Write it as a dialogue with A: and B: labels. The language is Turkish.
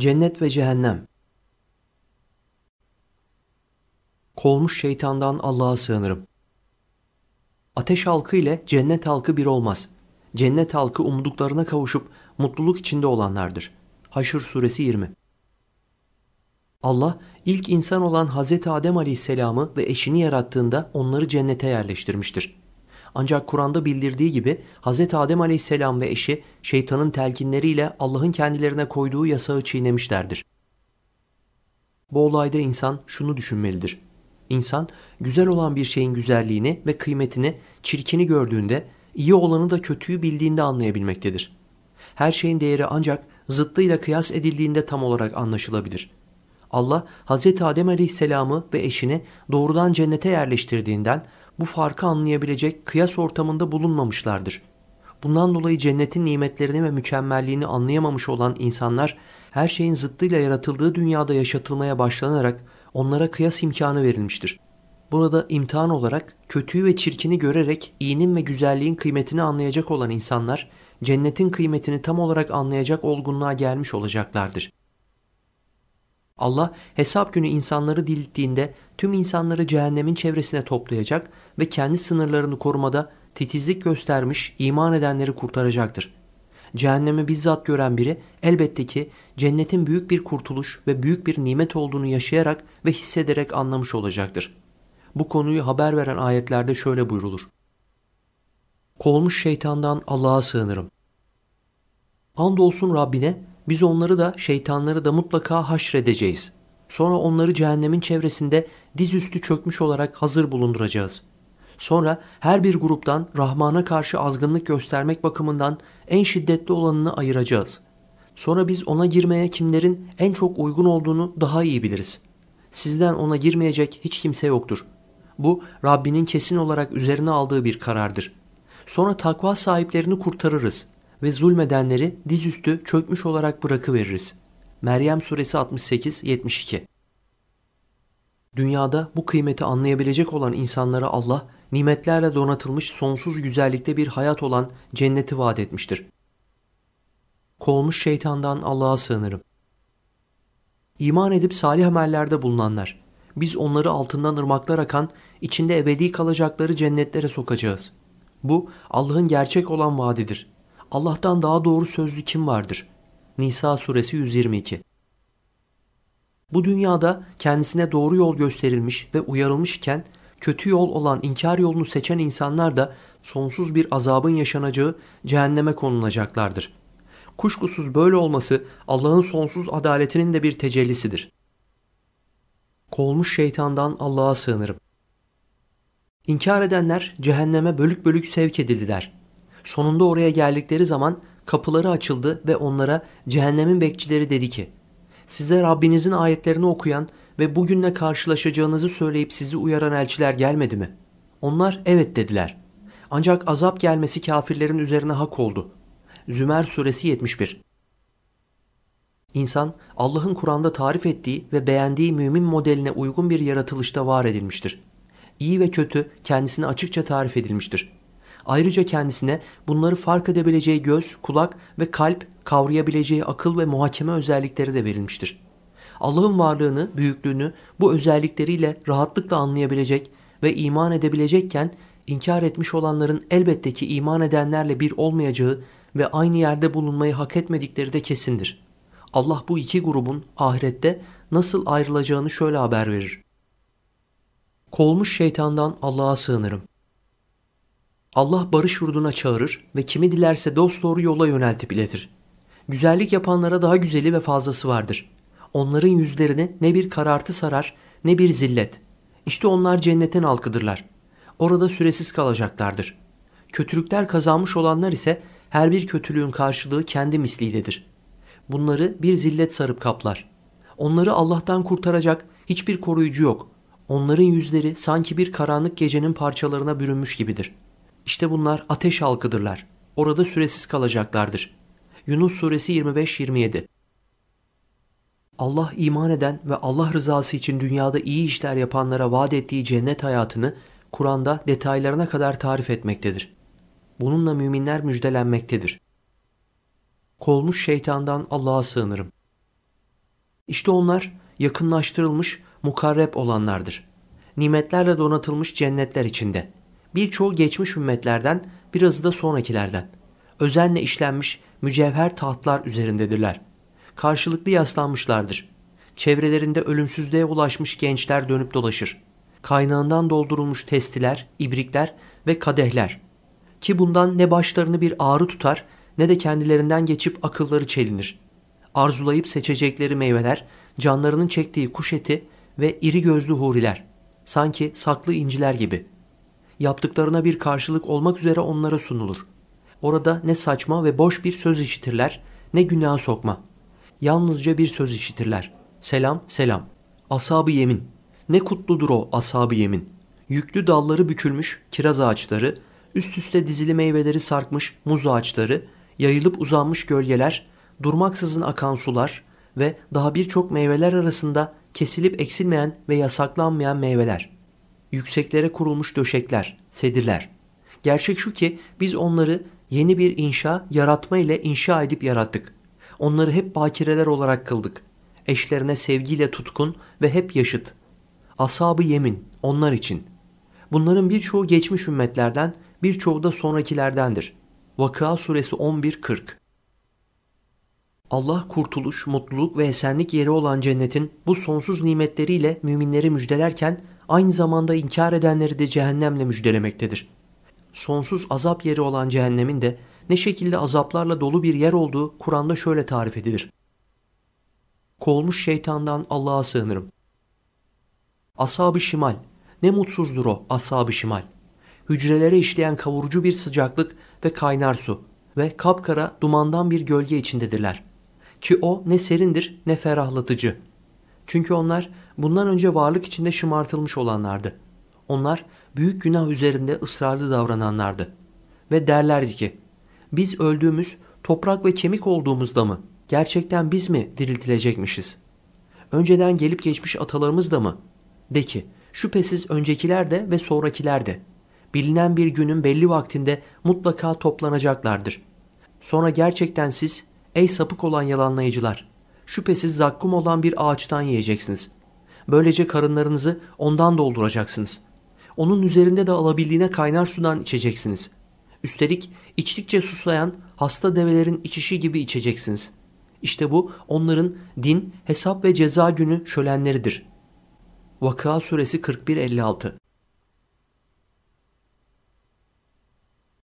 A: Cennet ve cehennem. Kolmuş şeytandan Allah'a sığınırım. Ateş halkı ile cennet halkı bir olmaz. Cennet halkı umduklarına kavuşup mutluluk içinde olanlardır. Haşr suresi 20. Allah ilk insan olan Hz. Adem aleyhisselamı ve eşini yarattığında onları cennete yerleştirmiştir. Ancak Kur'an'da bildirdiği gibi Hz. Adem aleyhisselam ve eşi şeytanın telkinleriyle Allah'ın kendilerine koyduğu yasağı çiğnemişlerdir. Bu olayda insan şunu düşünmelidir. İnsan güzel olan bir şeyin güzelliğini ve kıymetini çirkini gördüğünde, iyi olanı da kötüyü bildiğinde anlayabilmektedir. Her şeyin değeri ancak zıttıyla kıyas edildiğinde tam olarak anlaşılabilir. Allah Hz. Adem aleyhisselamı ve eşini doğrudan cennete yerleştirdiğinden bu farkı anlayabilecek kıyas ortamında bulunmamışlardır. Bundan dolayı cennetin nimetlerini ve mükemmelliğini anlayamamış olan insanlar her şeyin zıttıyla yaratıldığı dünyada yaşatılmaya başlanarak onlara kıyas imkanı verilmiştir. Burada imtihan olarak kötüyü ve çirkini görerek iyinin ve güzelliğin kıymetini anlayacak olan insanlar cennetin kıymetini tam olarak anlayacak olgunluğa gelmiş olacaklardır. Allah hesap günü insanları dirilttiğinde tüm insanları cehennemin çevresine toplayacak ve kendi sınırlarını korumada titizlik göstermiş iman edenleri kurtaracaktır. Cehennemi bizzat gören biri elbette ki cennetin büyük bir kurtuluş ve büyük bir nimet olduğunu yaşayarak ve hissederek anlamış olacaktır. Bu konuyu haber veren ayetlerde şöyle buyrulur. Kolmuş şeytandan Allah'a sığınırım. Andolsun Rabbine biz onları da şeytanları da mutlaka haşredeceğiz. Sonra onları cehennemin çevresinde dizüstü çökmüş olarak hazır bulunduracağız. Sonra her bir gruptan Rahman'a karşı azgınlık göstermek bakımından en şiddetli olanını ayıracağız. Sonra biz ona girmeye kimlerin en çok uygun olduğunu daha iyi biliriz. Sizden ona girmeyecek hiç kimse yoktur. Bu Rabbinin kesin olarak üzerine aldığı bir karardır. Sonra takva sahiplerini kurtarırız.'' ve zulmedenleri dizüstü çökmüş olarak bırakıveririz. Meryem suresi 68-72 Dünyada bu kıymeti anlayabilecek olan insanlara Allah, nimetlerle donatılmış sonsuz güzellikte bir hayat olan cenneti vaat etmiştir. Kovulmuş şeytandan Allah'a sığınırım. İman edip salih amellerde bulunanlar, biz onları altından ırmaklar akan, içinde ebedi kalacakları cennetlere sokacağız. Bu Allah'ın gerçek olan vaadidir. Allah'tan daha doğru sözlü kim vardır? Nisa suresi 122 Bu dünyada kendisine doğru yol gösterilmiş ve uyarılmışken kötü yol olan inkar yolunu seçen insanlar da sonsuz bir azabın yaşanacağı cehenneme konulacaklardır. Kuşkusuz böyle olması Allah'ın sonsuz adaletinin de bir tecellisidir. Kolmuş şeytandan Allah'a sığınırım. İnkar edenler cehenneme bölük bölük sevk edildiler. Sonunda oraya geldikleri zaman kapıları açıldı ve onlara cehennemin bekçileri dedi ki, size Rabbinizin ayetlerini okuyan ve bugünle karşılaşacağınızı söyleyip sizi uyaran elçiler gelmedi mi? Onlar evet dediler. Ancak azap gelmesi kafirlerin üzerine hak oldu. Zümer suresi 71 İnsan Allah'ın Kur'an'da tarif ettiği ve beğendiği mümin modeline uygun bir yaratılışta var edilmiştir. İyi ve kötü kendisine açıkça tarif edilmiştir. Ayrıca kendisine bunları fark edebileceği göz, kulak ve kalp kavrayabileceği akıl ve muhakeme özellikleri de verilmiştir. Allah'ın varlığını, büyüklüğünü bu özellikleriyle rahatlıkla anlayabilecek ve iman edebilecekken inkar etmiş olanların elbette ki iman edenlerle bir olmayacağı ve aynı yerde bulunmayı hak etmedikleri de kesindir. Allah bu iki grubun ahirette nasıl ayrılacağını şöyle haber verir. Kolmuş şeytandan Allah'a sığınırım. Allah barış yurduna çağırır ve kimi dilerse dost doğru yola yöneltip iletir. Güzellik yapanlara daha güzeli ve fazlası vardır. Onların yüzlerini ne bir karartı sarar ne bir zillet. İşte onlar cennetin halkıdırlar. Orada süresiz kalacaklardır. Kötülükler kazanmış olanlar ise her bir kötülüğün karşılığı kendi misliyledir. Bunları bir zillet sarıp kaplar. Onları Allah'tan kurtaracak hiçbir koruyucu yok. Onların yüzleri sanki bir karanlık gecenin parçalarına bürünmüş gibidir.'' İşte bunlar ateş halkıdırlar. Orada süresiz kalacaklardır. Yunus suresi 25-27 Allah iman eden ve Allah rızası için dünyada iyi işler yapanlara vaat ettiği cennet hayatını Kur'an'da detaylarına kadar tarif etmektedir. Bununla müminler müjdelenmektedir. Kolmuş şeytandan Allah'a sığınırım. İşte onlar yakınlaştırılmış, mukarreb olanlardır. Nimetlerle donatılmış cennetler içinde.'' birçoğu geçmiş ümmetlerden, birazı da sonrakilerden. Özenle işlenmiş mücevher tahtlar üzerindedirler. Karşılıklı yaslanmışlardır. Çevrelerinde ölümsüzlüğe ulaşmış gençler dönüp dolaşır. Kaynağından doldurulmuş testiler, ibrikler ve kadehler. Ki bundan ne başlarını bir ağrı tutar ne de kendilerinden geçip akılları çelinir. Arzulayıp seçecekleri meyveler, canlarının çektiği kuş eti ve iri gözlü huriler. Sanki saklı inciler gibi.'' yaptıklarına bir karşılık olmak üzere onlara sunulur. Orada ne saçma ve boş bir söz işitirler ne günah sokma. Yalnızca bir söz işitirler. Selam selam. Asabı yemin. Ne kutludur o asabı yemin. Yüklü dalları bükülmüş kiraz ağaçları, üst üste dizili meyveleri sarkmış muz ağaçları, yayılıp uzanmış gölgeler, durmaksızın akan sular ve daha birçok meyveler arasında kesilip eksilmeyen ve yasaklanmayan meyveler.'' yükseklere kurulmuş döşekler, sedirler. Gerçek şu ki biz onları yeni bir inşa, yaratma ile inşa edip yarattık. Onları hep bakireler olarak kıldık. Eşlerine sevgiyle tutkun ve hep yaşıt. Asabı yemin onlar için. Bunların birçoğu geçmiş ümmetlerden, birçoğu da sonrakilerdendir. Vakıa suresi 11.40 Allah kurtuluş, mutluluk ve esenlik yeri olan cennetin bu sonsuz nimetleriyle müminleri müjdelerken aynı zamanda inkar edenleri de cehennemle müjdelemektedir. Sonsuz azap yeri olan cehennemin de ne şekilde azaplarla dolu bir yer olduğu Kur'an'da şöyle tarif edilir. Kovulmuş şeytandan Allah'a sığınırım. Ashab-ı şimal, ne mutsuzdur o ashab-ı şimal. Hücrelere işleyen kavurucu bir sıcaklık ve kaynar su ve kapkara dumandan bir gölge içindedirler.'' Ki o ne serindir ne ferahlatıcı. Çünkü onlar bundan önce varlık içinde şımartılmış olanlardı. Onlar büyük günah üzerinde ısrarlı davrananlardı. Ve derlerdi ki, biz öldüğümüz toprak ve kemik olduğumuzda mı, gerçekten biz mi diriltilecekmişiz? Önceden gelip geçmiş atalarımız da mı? De ki, şüphesiz öncekiler de ve sonrakiler de. Bilinen bir günün belli vaktinde mutlaka toplanacaklardır. Sonra gerçekten siz Ey sapık olan yalanlayıcılar! Şüphesiz zakkum olan bir ağaçtan yiyeceksiniz. Böylece karınlarınızı ondan dolduracaksınız. Onun üzerinde de alabildiğine kaynar sudan içeceksiniz. Üstelik içtikçe susayan hasta develerin içişi gibi içeceksiniz. İşte bu onların din, hesap ve ceza günü şölenleridir. Vakıa suresi 41-56